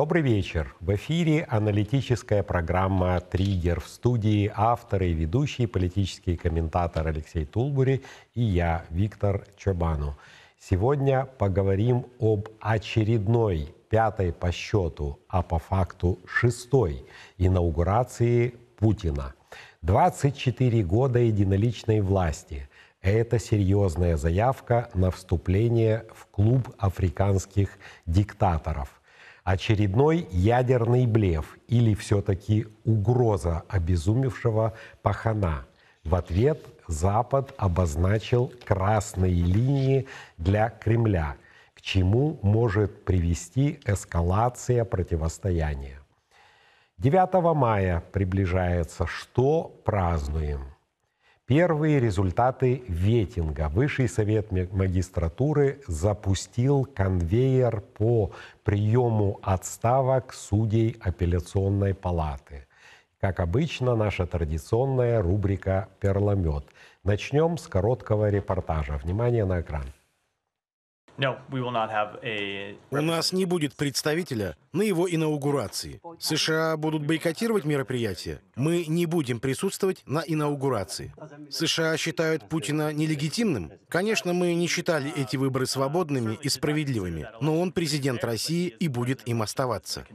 Добрый вечер. В эфире аналитическая программа «Триггер». В студии авторы и ведущий политический комментатор Алексей Тулбури и я, Виктор Чобану. Сегодня поговорим об очередной, пятой по счету, а по факту шестой инаугурации Путина. 24 года единоличной власти – это серьезная заявка на вступление в клуб африканских диктаторов. Очередной ядерный блеф или все-таки угроза обезумевшего пахана. В ответ Запад обозначил красные линии для Кремля, к чему может привести эскалация противостояния. 9 мая приближается. Что празднуем? Первые результаты ветинга. Высший совет магистратуры запустил конвейер по приему отставок судей апелляционной палаты. Как обычно, наша традиционная рубрика «Перламет». Начнем с короткого репортажа. Внимание на экран. У нас не будет представителя на его инаугурации. США будут бойкотировать мероприятие. Мы не будем присутствовать на инаугурации. США считают Путина нелегитимным. Конечно, мы не считали эти выборы свободными и справедливыми, но он президент России и будет им оставаться.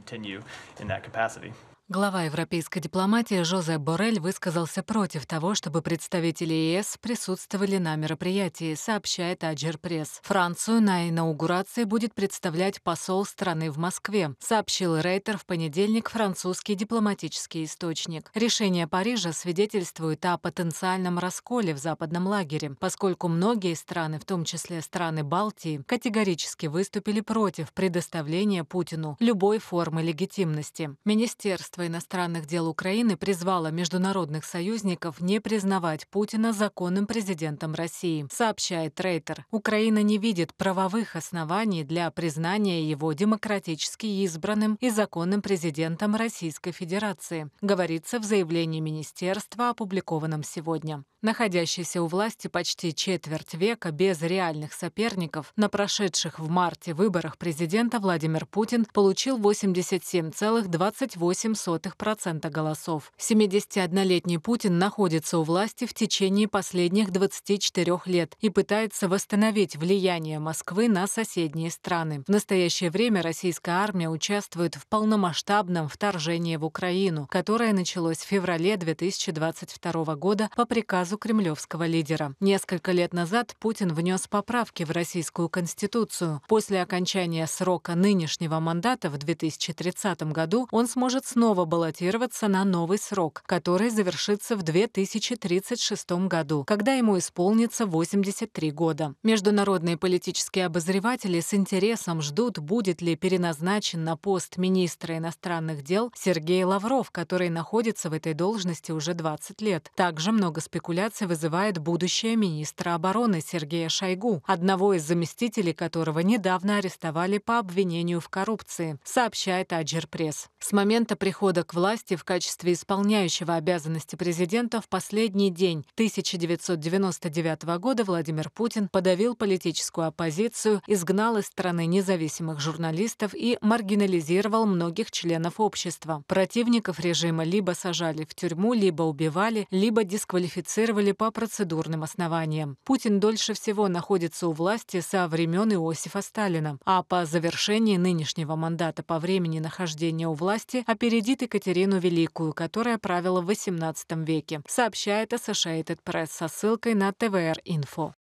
Глава европейской дипломатии Жозе Борель высказался против того, чтобы представители ЕС присутствовали на мероприятии, сообщает Аджер Пресс. Францию на инаугурации будет представлять посол страны в Москве, сообщил Рейтер в понедельник французский дипломатический источник. Решение Парижа свидетельствует о потенциальном расколе в западном лагере, поскольку многие страны, в том числе страны Балтии, категорически выступили против предоставления Путину любой формы легитимности. Министерство Министерство иностранных дел Украины призвало международных союзников не признавать Путина законным президентом России, сообщает Рейтер. Украина не видит правовых оснований для признания его демократически избранным и законным президентом Российской Федерации, говорится в заявлении Министерства, опубликованном сегодня. Находящийся у власти почти четверть века без реальных соперников на прошедших в марте выборах президента Владимир Путин получил 87,28 0,02% голосов. 71-летний Путин находится у власти в течение последних 24 лет и пытается восстановить влияние Москвы на соседние страны. В настоящее время российская армия участвует в полномасштабном вторжении в Украину, которое началось в феврале 2022 года по приказу кремлевского лидера. Несколько лет назад Путин внес поправки в российскую конституцию. После окончания срока нынешнего мандата в 2030 году он сможет снова снова баллотироваться на новый срок, который завершится в 2036 году, когда ему исполнится 83 года. Международные политические обозреватели с интересом ждут, будет ли переназначен на пост министра иностранных дел Сергей Лавров, который находится в этой должности уже 20 лет. Также много спекуляций вызывает будущее министра обороны Сергея Шойгу, одного из заместителей которого недавно арестовали по обвинению в коррупции, сообщает Аджер Пресс. С момента прихода прихода к власти в качестве исполняющего обязанности президента в последний день 1999 года Владимир Путин подавил политическую оппозицию, изгнал из страны независимых журналистов и маргинализировал многих членов общества. Противников режима либо сажали в тюрьму, либо убивали, либо дисквалифицировали по процедурным основаниям. Путин дольше всего находится у власти со времен Иосифа Сталина, а по завершении нынешнего мандата по времени нахождения у власти опередит чтит Екатерину Великую, которая правила в XVIII веке, сообщает Associated Press со ссылкой на ТВР-инфо.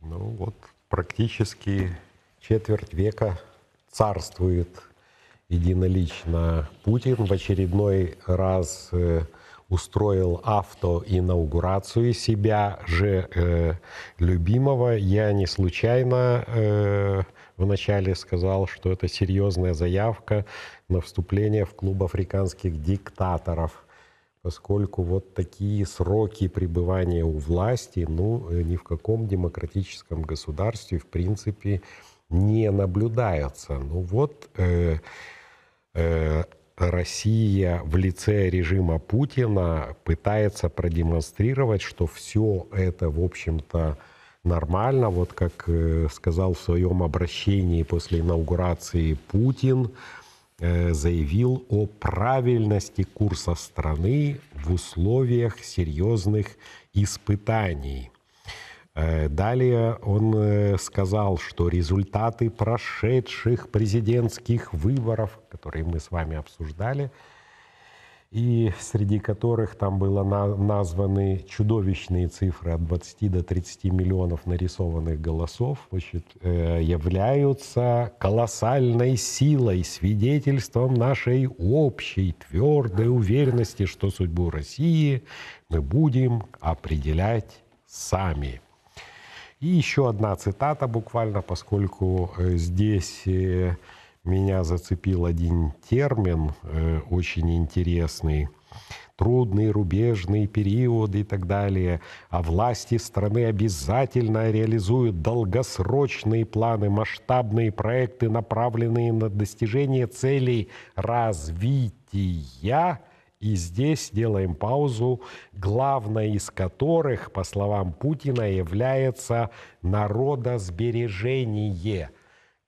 Ну вот, практически четверть века царствует единолично Путин. В очередной раз э, устроил автоинаугурацию себя же э, любимого. Я не случайно э, вначале сказал, что это серьезная заявка на вступление в клуб африканских диктаторов, поскольку вот такие сроки пребывания у власти, ну, э, ни в каком демократическом государстве, в принципе, не наблюдаются. Ну вот э, э, Россия в лице режима Путина пытается продемонстрировать, что все это, в общем-то, нормально. Вот как э, сказал в своем обращении после инаугурации Путин, э, заявил о правильности курса страны в условиях серьезных испытаний. Э, далее он сказал, что результаты прошедших президентских выборов, которые мы с вами обсуждали, и среди которых там было на, названы чудовищные цифры от 20 до 30 миллионов нарисованных голосов, значит, э, являются колоссальной силой, свидетельством нашей общей твердой уверенности, что судьбу России мы будем определять сами. И еще одна цитата буквально, поскольку э, здесь... Э, меня зацепил один термин э, очень интересный трудные рубежные периоды и так далее, а власти страны обязательно реализуют долгосрочные планы, масштабные проекты, направленные на достижение целей развития. И здесь делаем паузу, главной из которых, по словам Путина, является народосбережение –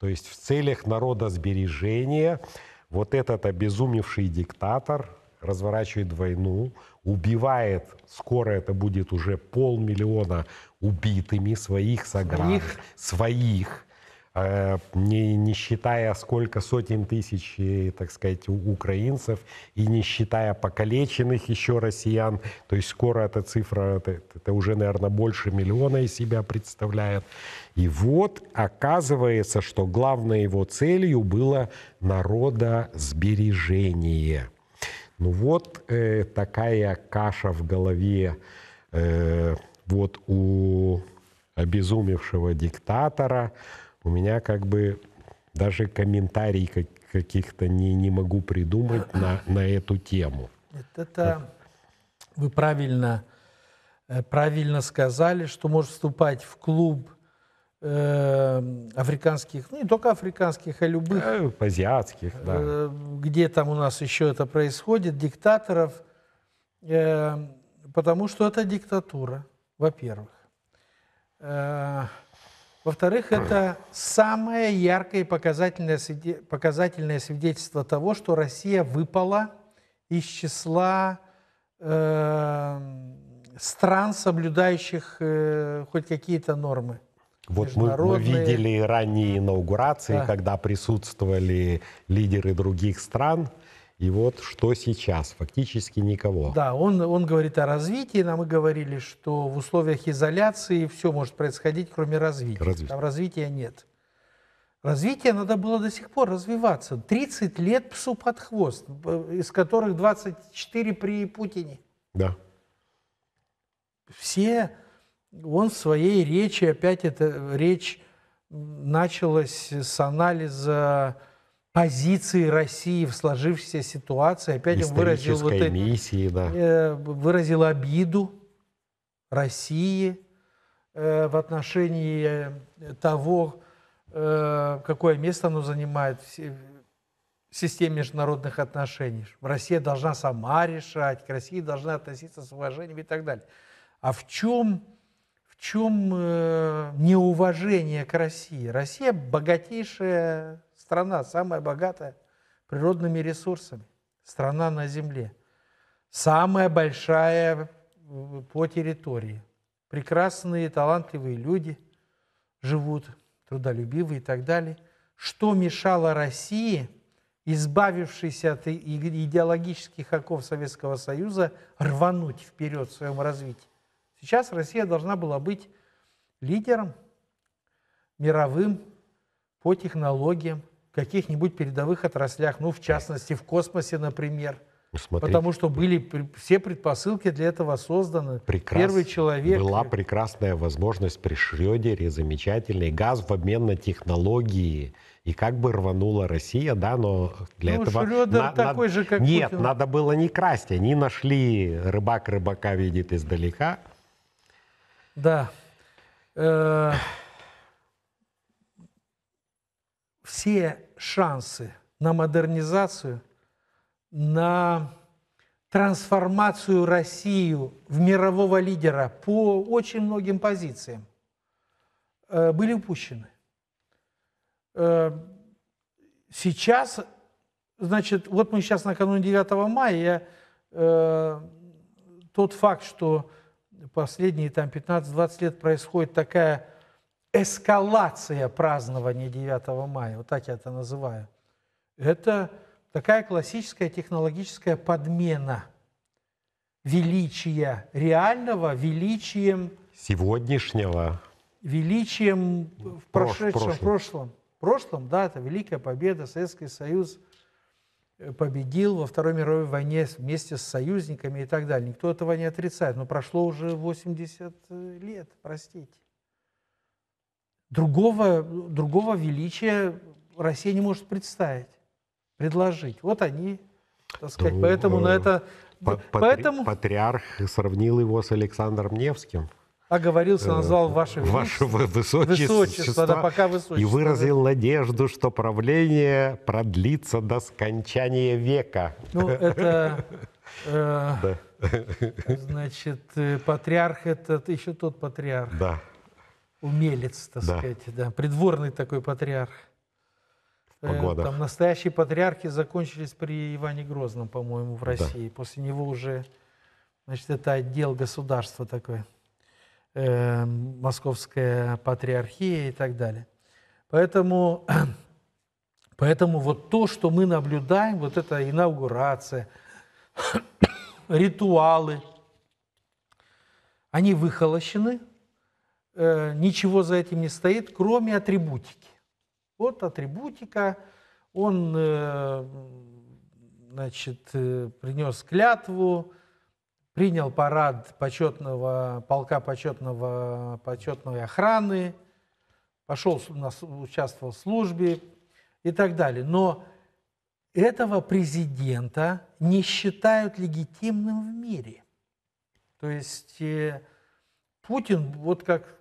то есть в целях народосбережения вот этот обезумевший диктатор разворачивает войну, убивает, скоро это будет уже полмиллиона убитыми своих сограждан, своих, своих Э, не, не считая сколько сотен тысяч, э, так сказать, украинцев, и не считая покалеченных еще россиян, то есть скоро эта цифра, это, это уже, наверное, больше миллиона из себя представляет. И вот оказывается, что главной его целью было народосбережение. Ну вот э, такая каша в голове э, вот у обезумевшего диктатора, у меня как бы даже комментарий каких-то не, не могу придумать на, на эту тему. Это вы правильно, э, правильно сказали, что может вступать в клуб э, африканских, ну не только африканских, а любых. Э, азиатских, да. Э, где там у нас еще это происходит, диктаторов, э, потому что это диктатура, во-первых. Э, во-вторых, это самое яркое и показательное, показательное свидетельство того, что Россия выпала из числа э, стран, соблюдающих э, хоть какие-то нормы. Вот мы, мы видели ранние инаугурации, да. когда присутствовали лидеры других стран – и вот что сейчас? Фактически никого. Да, он, он говорит о развитии. Нам мы говорили, что в условиях изоляции все может происходить, кроме развития. Развитие. Там развития нет. Развитие надо было до сих пор развиваться. 30 лет псу под хвост, из которых 24 при Путине. Да. Все, он в своей речи, опять эта речь началась с анализа позиции России в сложившейся ситуации. Опять он выразил, вот эти, миссии, да. э, выразил обиду России э, в отношении э, того, э, какое место оно занимает в системе международных отношений. Россия должна сама решать, к России должна относиться с уважением и так далее. А в чем, в чем э, неуважение к России? Россия богатейшая страна самая богатая природными ресурсами, страна на Земле, самая большая э, по территории. Прекрасные, талантливые люди живут, трудолюбивые и так далее. Что мешало России, избавившись от идеологических оков Советского Союза, рвануть вперед в своем развитии? Сейчас Россия должна была быть лидером мировым по технологиям, каких-нибудь передовых отраслях, ну, в частности, в космосе, например. Ну, Смотрите. Потому что были все предпосылки для этого созданы. Прекрас... Первый человек. Была прекрасная возможность при Шредере замечательный газ в обмен на технологии. И как бы рванула Россия, да, но для ну, этого... Шрёдер на, такой на... же, как Нет, Путин. надо было не красть. Они нашли рыбак рыбака видит издалека. Да. Э -э все шансы на модернизацию, на трансформацию Россию в мирового лидера по очень многим позициям э, были упущены. Э, сейчас, значит, вот мы сейчас накануне 9 мая, я, э, тот факт, что последние там 15-20 лет происходит такая эскалация празднования 9 мая, вот так я это называю, это такая классическая технологическая подмена величия реального величием... Сегодняшнего. Величием в прошедшем, прошлом. прошлом. прошлом, да, это Великая Победа, Советский Союз э, победил во Второй мировой войне вместе с союзниками и так далее. Никто этого не отрицает, но прошло уже 80 э, лет, простите. Другого, другого величия Россия не может представить, предложить. Вот они, так сказать, ну, поэтому э, на это... Патри, поэтому... Патриарх сравнил его с Александром Невским оговорился, э, назвал ваше, ваше высочество, высочество, да, пока высочество. И выразил да. надежду, что правление продлится до скончания века. Ну, это... Э, значит, э, патриарх этот еще тот патриарх. Да умелец, так да. сказать, да, придворный такой патриарх. Погода. Э, там настоящие патриархи закончились при Иване Грозном, по-моему, в России. Да. После него уже, значит, это отдел государства такой, э, московская патриархия и так далее. Поэтому, поэтому вот то, что мы наблюдаем, вот эта инаугурация, ритуалы, они выхолощены, Э, ничего за этим не стоит, кроме атрибутики. Вот атрибутика, он э, значит, э, принес клятву, принял парад почетного, полка почетного, почетной охраны, пошел, участвовал в службе и так далее. Но этого президента не считают легитимным в мире. То есть Путин, вот как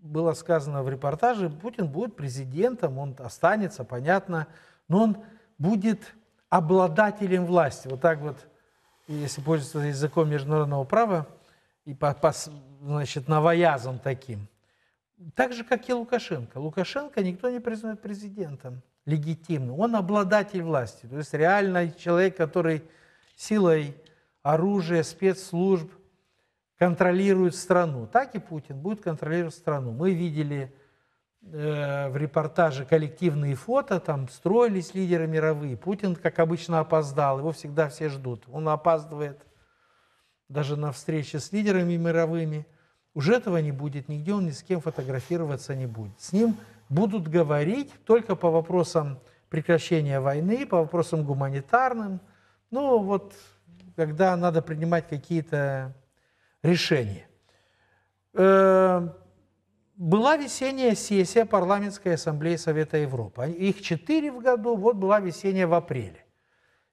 было сказано в репортаже, Путин будет президентом, он останется, понятно, но он будет обладателем власти. Вот так вот, если пользоваться языком международного права, и по, по, значит, новоязом таким. Так же, как и Лукашенко. Лукашенко никто не признает президентом легитимным. Он обладатель власти. То есть реально человек, который силой оружия, спецслужб контролирует страну. Так и Путин будет контролировать страну. Мы видели э, в репортаже коллективные фото, там строились лидеры мировые. Путин, как обычно, опоздал, его всегда все ждут. Он опаздывает даже на встрече с лидерами мировыми. Уже этого не будет, нигде он ни с кем фотографироваться не будет. С ним будут говорить только по вопросам прекращения войны, по вопросам гуманитарным. Ну вот, когда надо принимать какие-то Решение э, Была весенняя сессия Парламентской ассамблеи Совета Европы. А их четыре в году, вот была весенняя в апреле.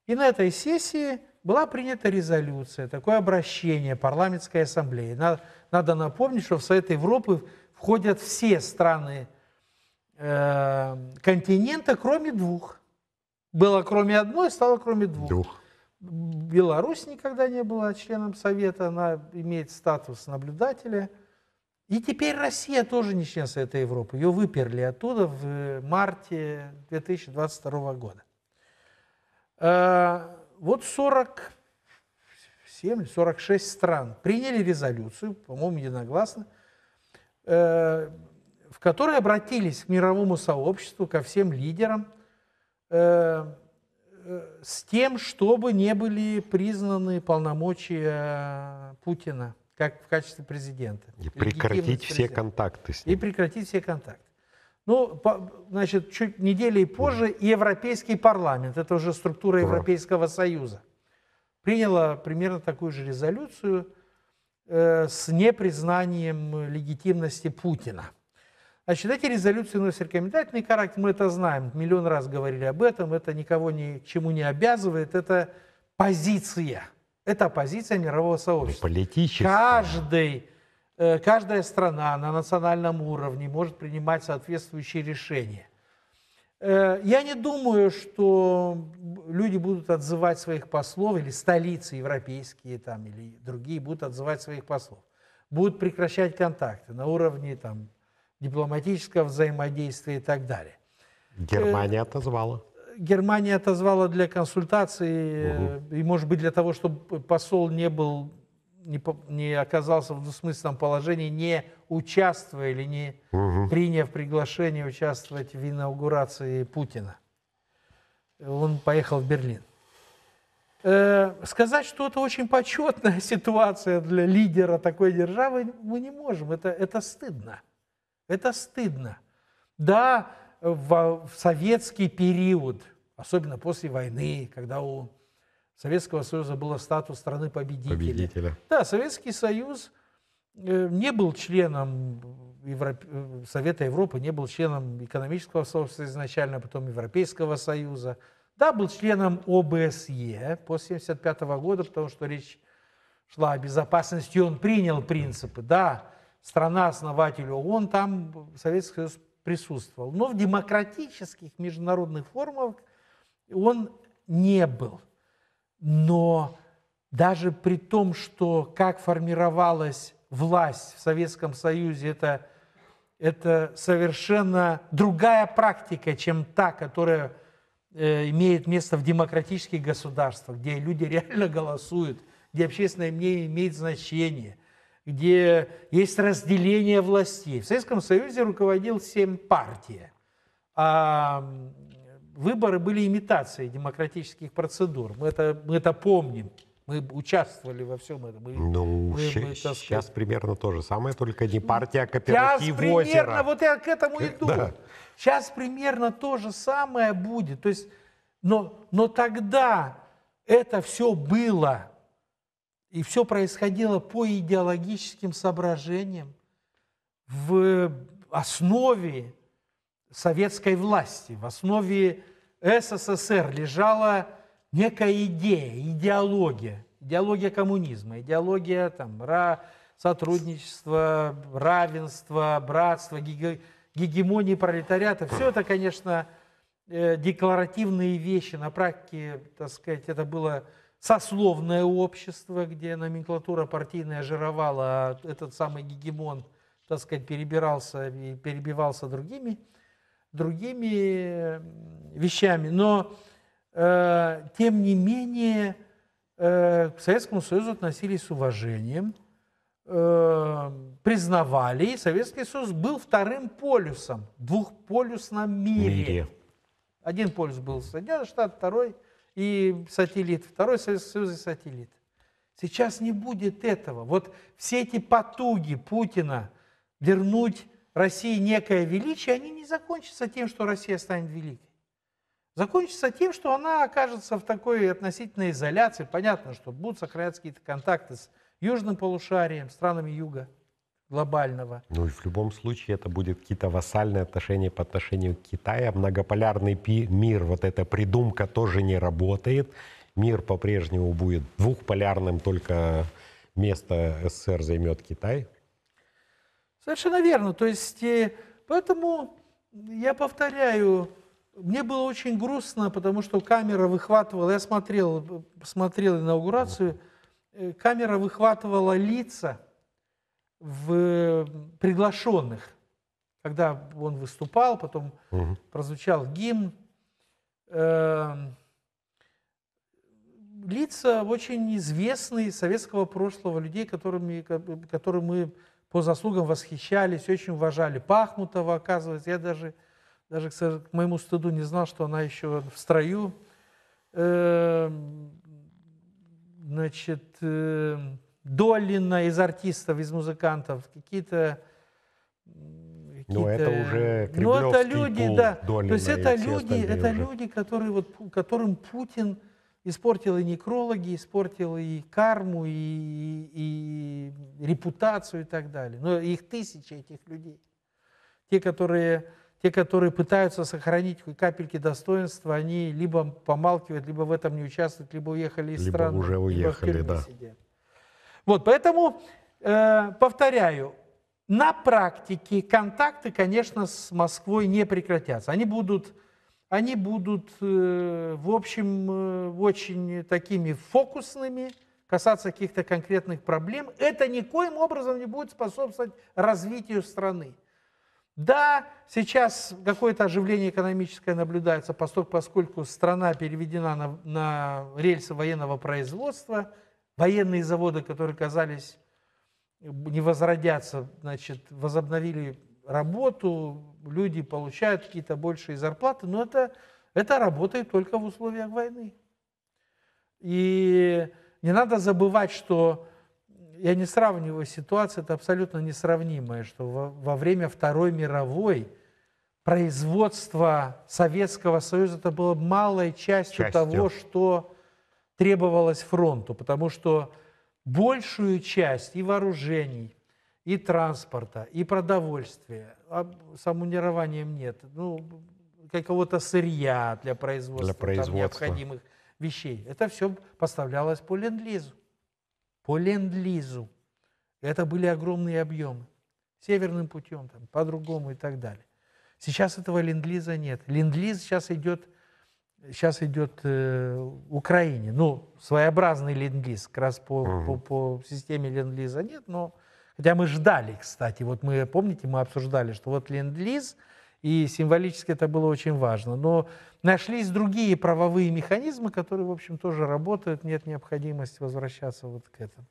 И на этой сессии была принята резолюция, такое обращение парламентской ассамблеи. Надо, надо напомнить, что в Совет Европы входят все страны э, континента, кроме двух. Было кроме одной, стало кроме двух. двух. Беларусь никогда не была членом Совета, она имеет статус наблюдателя. И теперь Россия тоже не член Совета Европы. Ее выперли оттуда в э, марте 2022 года. А, вот 47 46 стран приняли резолюцию, по-моему, единогласно, э, в которой обратились к мировому сообществу, ко всем лидерам, э, Э, с тем, чтобы не были признаны полномочия Путина как в качестве президента. И прекратить все контакты с ним. И прекратить все контакты. Ну, по, значит, чуть недели позже Европейский парламент, это уже структура Европейского Союза, приняла примерно такую же резолюцию э, с непризнанием легитимности Путина. Значит, эти резолюции носят рекомендательный характер, мы это знаем, миллион раз говорили об этом, это никого ни к чему не обязывает, это позиция, это позиция мирового сообщества. Политическая. Каждый, э, каждая страна на национальном уровне может принимать соответствующие решения. Э, я не думаю, что люди будут отзывать своих послов, или столицы европейские там, или другие будут отзывать своих послов. Будут прекращать контакты на уровне там, дипломатического взаимодействия и так далее. Германия э, отозвала. Германия отозвала для консультации угу. и, может быть, для того, чтобы посол не был не, не оказался в двусмысленном положении, не участвуя или не угу. приняв приглашение участвовать в инаугурации Путина. Он поехал в Берлин. Э, сказать, что это очень почетная ситуация для лидера такой державы, мы не можем. Это, это стыдно. Это стыдно. Да, в, советский период, особенно после войны, когда у Советского Союза был статус страны победителя. победителя. Да, Советский Союз э, не был членом Европ... Э, Совета Европы, не был членом экономического сообщества изначально, а потом Европейского Союза. Да, был членом ОБСЕ после 1975 года, потому что речь шла о безопасности, и он принял принципы. Да, страна-основатель ООН, там Советский Союз присутствовал. Но в демократических международных форумах он не был. Но даже при том, что как формировалась власть в Советском Союзе, это, это совершенно другая практика, чем та, которая э, имеет место в демократических государствах, где люди реально голосуют, где общественное мнение имеет значение – где есть разделение властей. В Советском Союзе руководил семь партий, а выборы были имитацией демократических процедур. Мы это, мы это помним. Мы участвовали во всем этом. Мы, ну, мы, щ- мы, сказать, сейчас примерно то же самое, только не ну, партия, а кооператив Сейчас примерно, озера. вот я к этому э, иду. Да. Сейчас примерно то же самое будет. То есть, но, но тогда это все было и все происходило по идеологическим соображениям в основе советской власти, в основе СССР лежала некая идея, идеология, идеология коммунизма, идеология там, ра, сотрудничества, равенства, братства, гегемонии пролетариата. Все это, конечно, э, декларативные вещи. На практике, так сказать, это было сословное общество, где номенклатура партийная жировала, а этот самый гегемон, так сказать, перебирался и перебивался другими, другими вещами. Но, э, тем не менее, э, к Советскому Союзу относились с уважением, э, признавали, и Советский Союз был вторым полюсом, двухполюсном мире. мире. Один полюс был Соединенные Штаты, второй – и сателлит, второй союз и сателлит. Сейчас не будет этого. Вот все эти потуги Путина вернуть России некое величие, они не закончатся тем, что Россия станет великой. Закончится тем, что она окажется в такой относительной изоляции. Понятно, что будут сохраняться какие-то контакты с южным полушарием, странами юга глобального. Ну и в любом случае это будет какие-то вассальные отношения по отношению к Китаю. Многополярный пи- мир, вот эта придумка тоже не работает. Мир по-прежнему будет двухполярным, только место СССР займет Китай. Совершенно верно. То есть, э, поэтому я повторяю, мне было очень грустно, потому что камера выхватывала, я смотрел, смотрел инаугурацию, э, камера выхватывала лица – в приглашенных, когда он выступал, потом угу. прозвучал гимн. Э, лица очень известные советского прошлого, людей, которыми, которым мы по заслугам восхищались, очень уважали. Пахмутова, оказывается, я даже, даже к моему стыду не знал, что она еще в строю. Э, значит, э, Долина из артистов, из музыкантов, какие-то... Какие Но ну, это уже Но ну, это люди, пул, да. Долина, То есть это люди, это уже. люди, которые вот, которым Путин испортил и некрологи, испортил и карму, и, и, и репутацию и так далее. Но их тысячи, этих людей. Те, которые, те, которые пытаются сохранить хоть капельки достоинства, они либо помалкивают, либо в этом не участвуют, либо уехали из либо страны, уже уехали, либо в тюрьме да. сидят. Вот, поэтому, э, повторяю, на практике контакты, конечно, с Москвой не прекратятся. Они будут, они будут э, в общем, э, очень такими фокусными, касаться каких-то конкретных проблем. Это никоим образом не будет способствовать развитию страны. Да, сейчас какое-то оживление экономическое наблюдается, поскольку страна переведена на, на рельсы военного производства – Военные заводы, которые казались не возродятся, значит, возобновили работу, люди получают какие-то большие зарплаты, но это, это работает только в условиях войны. И не надо забывать, что я не сравниваю ситуацию, это абсолютно несравнимое, что во, во время Второй мировой производство Советского Союза это было малой частью, частью. того, что требовалось фронту, потому что большую часть и вооружений, и транспорта, и продовольствия, а с амунированием нет, ну, какого-то сырья для производства, для производства. Там, необходимых вещей. Это все поставлялось по ленд-лизу. По ленд-лизу. Это были огромные объемы. Северным путем, там, по-другому и так далее. Сейчас этого ленд-лиза нет. Ленд-лиз сейчас идет сейчас идет э, Украине. Ну, своеобразный ленд-лиз, как раз по, угу. по, по системе ленд-лиза нет, но... Хотя мы ждали, кстати, вот мы, помните, мы обсуждали, что вот ленд-лиз, и символически это было очень важно. Но нашлись другие правовые механизмы, которые, в общем, тоже работают, нет необходимости возвращаться вот к этому.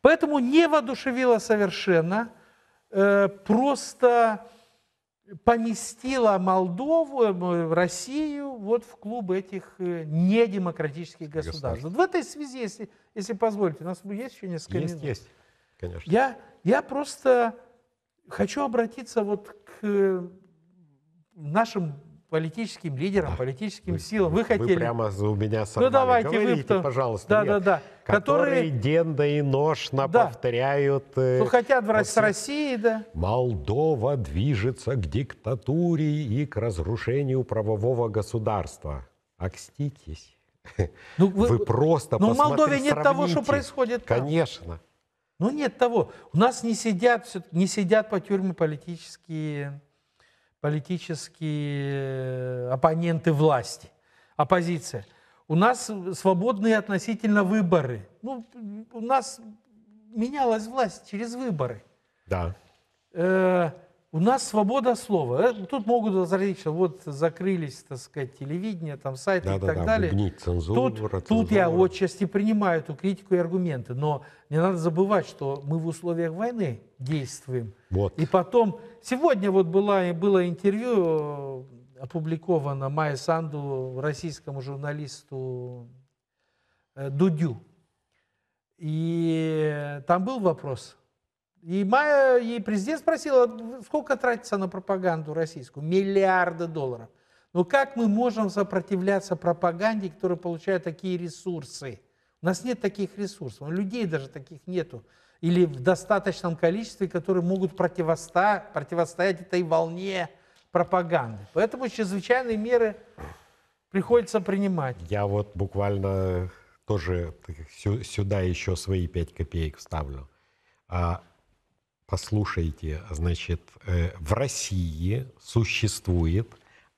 Поэтому не воодушевило совершенно, э, просто поместила Молдову, э, Россию вот в клуб этих э, недемократических государств. Вот в этой связи, если, если позволите, у нас есть еще несколько есть, минут. Есть, конечно. Я, я просто хочу обратиться вот к э, нашим политическим лидерам, политическим вы, силам. Вы хотели... Вы прямо за у меня сорвали. Ну, давайте Говорите, вы... пожалуйста. Да, мне, ну, да, да. Которые, которые и ношно да. повторяют... Э, ну, хотят в после... с да. Молдова движется к диктатуре и к разрушению правового государства. Окститесь. Ну, вы, вы просто Но ну, в Молдове нет сравните. того, что происходит там. Конечно. Ну, нет того. У нас не сидят, не сидят по тюрьме политические политические э, оппоненты власти, оппозиция. У нас свободные относительно выборы. Ну, у нас менялась власть через выборы. Да. Э -э у нас свобода слова. Э, тут могут возразить, что вот закрылись, так сказать, телевидение, там сайты да, и да, так да, далее. Бубнить, цензура, тут, цензура. тут я отчасти принимаю эту критику и аргументы, но не надо забывать, что мы в условиях войны действуем. Вот. И потом, сегодня вот была, было интервью э, опубликовано Майя Санду, российскому журналисту э, Дудю. И там был вопрос – и, Майя, и президент спросил, а сколько тратится на пропаганду российскую? Миллиарды долларов. Но ну как мы можем сопротивляться пропаганде, которая получает такие ресурсы? У нас нет таких ресурсов, людей даже таких нету. Или в достаточном количестве, которые могут противосто... противостоять этой волне пропаганды. Поэтому чрезвычайные меры приходится принимать. Я вот буквально тоже сюда еще свои пять копеек вставлю. А послушайте, значит, э, в России существует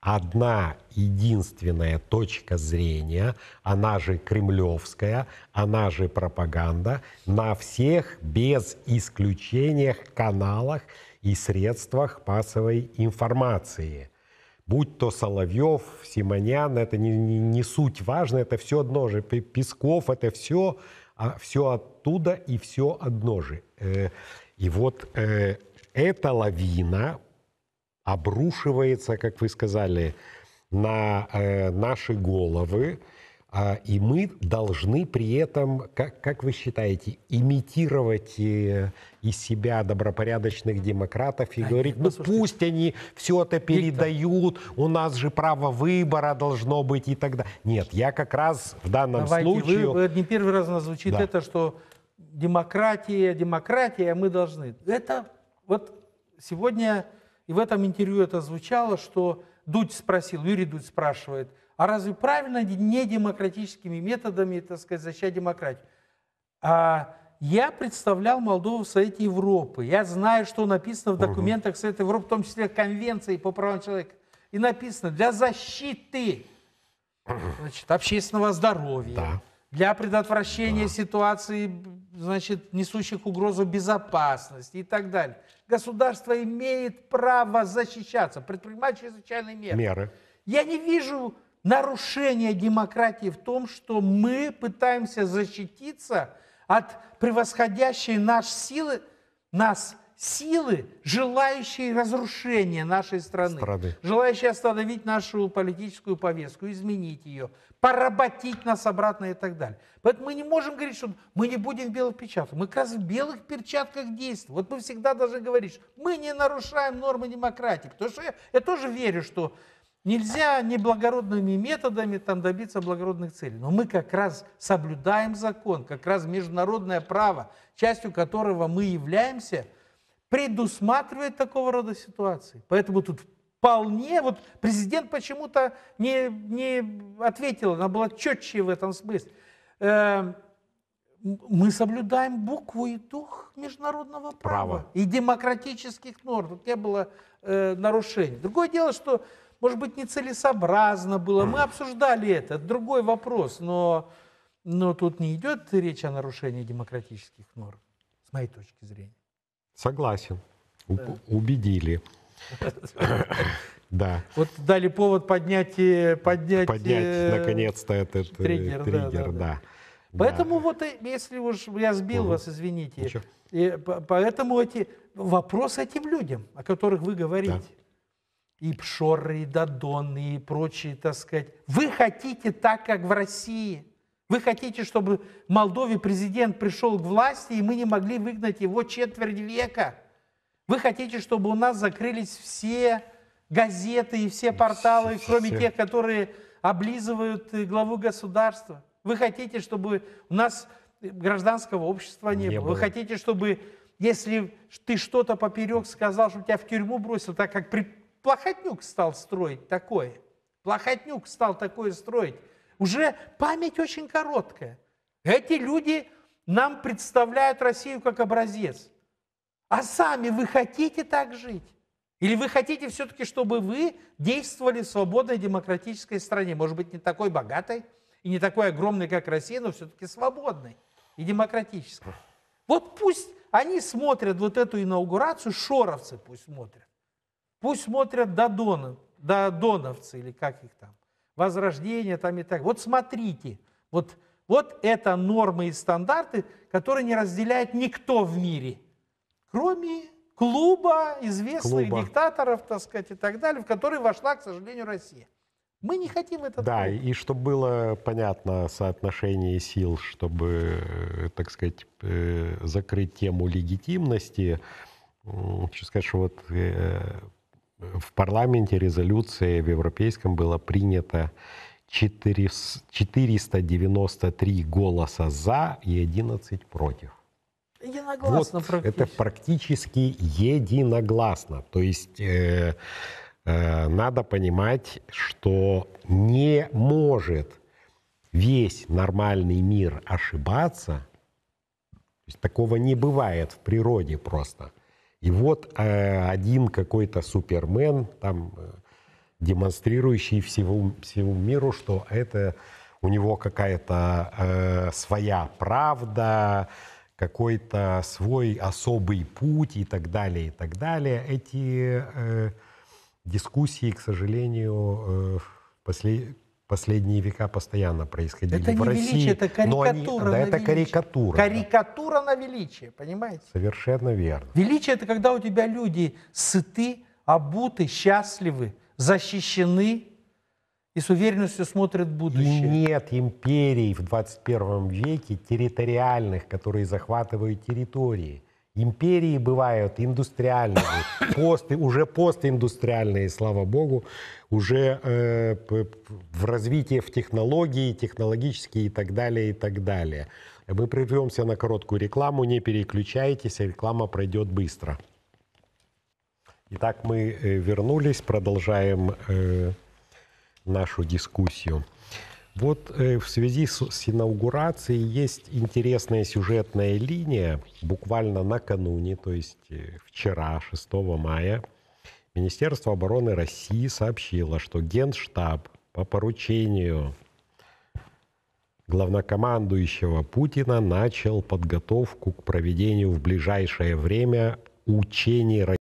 одна единственная точка зрения, она же кремлевская, она же пропаганда, на всех без исключения каналах и средствах массовой информации. Будь то Соловьев, Симонян, это не, не, не суть важно, это все одно же. Песков, это все, а все оттуда и все одно же. Э, и вот э, эта лавина обрушивается, как вы сказали, на э, наши головы, э, и мы должны при этом, как, как вы считаете, имитировать э, из себя добропорядочных демократов и а говорить, нет, ну, «Ну пусть они все это передают, Виктор. у нас же право выбора должно быть и так далее. Нет, я как раз в данном Давайте, случае... Вы, не первый раз у нас звучит да. это, что демократия, демократия, мы должны. Это вот сегодня и в этом интервью это звучало, что Дудь спросил, Юрий Дудь спрашивает, а разве правильно не демократическими методами, так сказать, защищать демократию? А я представлял Молдову в Совете Европы. Я знаю, что написано в документах Совета Европы, в том числе Конвенции по правам человека. И написано для защиты значит, общественного здоровья, да для предотвращения ага. ситуации, значит, несущих угрозу безопасности и так далее. Государство имеет право защищаться, предпринимать чрезвычайные меры. меры. Я не вижу нарушения демократии в том, что мы пытаемся защититься от превосходящей наш силы, нас силы, желающие разрушения нашей страны, страны, желающие остановить нашу политическую повестку, изменить ее, поработить нас обратно и так далее. Поэтому мы не можем говорить, что мы не будем в белых перчатках. Мы как раз в белых перчатках действуем. Вот мы всегда должны говорить, что мы не нарушаем нормы демократии. Потому что я, я тоже верю, что Нельзя неблагородными методами там добиться благородных целей. Но мы как раз соблюдаем закон, как раз международное право, частью которого мы являемся – предусматривает такого рода ситуации. Поэтому тут вполне, вот президент почему-то не, не ответила, она была четче в этом смысле. Э, мы соблюдаем букву и дух международного права, права. и демократических норм. Тут не было э, нарушений. Другое дело, что, может быть, нецелесообразно было. Мы обсуждали это, другой вопрос, но, но тут не идет речь о нарушении демократических норм, с моей точки зрения. Согласен. Убедили. Да. Вот дали повод поднять... Поднять, поднять наконец-то этот э, триггер. да, Поэтому вот, если уж я сбил вас, извините. Ну, и поэтому эти вопросы этим людям, о которых вы говорите. И Пшоры, и Дадон, и прочие, так сказать. Вы хотите так, как в России. Вы хотите, чтобы в Молдове президент пришел к власти, и мы не могли выгнать его четверть века? Вы хотите, чтобы у нас закрылись все газеты и все порталы, все, кроме все. тех, которые облизывают э, главу государства? Вы хотите, чтобы у нас э, гражданского общества не, не было? было? Вы хотите, чтобы если ты что-то поперек сказал, чтобы тебя в тюрьму бросил, так как при... Плохотнюк стал строить такое? Плохотнюк стал такое строить. Уже память очень короткая. Эти люди нам представляют Россию как образец. А сами вы хотите так жить? Или вы хотите все-таки, чтобы вы действовали в свободной демократической стране? Может быть, не такой богатой и не такой огромной, как Россия, но все-таки свободной и демократической. Вот пусть они смотрят вот эту инаугурацию, шоровцы пусть смотрят. Пусть смотрят Додона, додоновцы или как их там возрождение там и так. Вот смотрите, вот, вот это нормы и стандарты, которые не разделяет никто в мире, кроме клуба известных клуба. диктаторов, так сказать, и так далее, в который вошла, к сожалению, Россия. Мы не хотим этого. Да, клуб. и чтобы было понятно соотношение сил, чтобы, э, так сказать, э, закрыть тему легитимности, хочу сказать, что вот э, в парламенте резолюции в Европейском было принято 4, 493 голоса за и 11 против. Единогласно вот практически. Это практически единогласно. То есть э, э, надо понимать, что не может весь нормальный мир ошибаться. такого не бывает в природе просто. И вот э, один какой-то супермен, там, э, демонстрирующий всему, всему миру, что это у него какая-то э, своя правда, какой-то свой особый путь и так далее, и так далее. Эти э, дискуссии, к сожалению, э, после, последние века постоянно происходили это в не России. Величие, это карикатура они, да, на это величие. карикатура. Карикатура да. на величие, понимаете? Совершенно верно. Величие это когда у тебя люди сыты, обуты, счастливы, защищены и с уверенностью смотрят будущее. И нет империй в 21 веке территориальных, которые захватывают территории. Империи бывают индустриальные, посты, уже постиндустриальные, слава богу, уже э, в развитии в технологии, технологические и так далее, и так далее. Мы прервемся на короткую рекламу, не переключайтесь, а реклама пройдет быстро. Итак, мы э, вернулись, продолжаем э, нашу дискуссию. Вот э, в связи с, с инаугурацией есть интересная сюжетная линия. Буквально накануне, то есть э, вчера, 6 мая, Министерство обороны России сообщило, что Генштаб по поручению главнокомандующего Путина начал подготовку к проведению в ближайшее время учений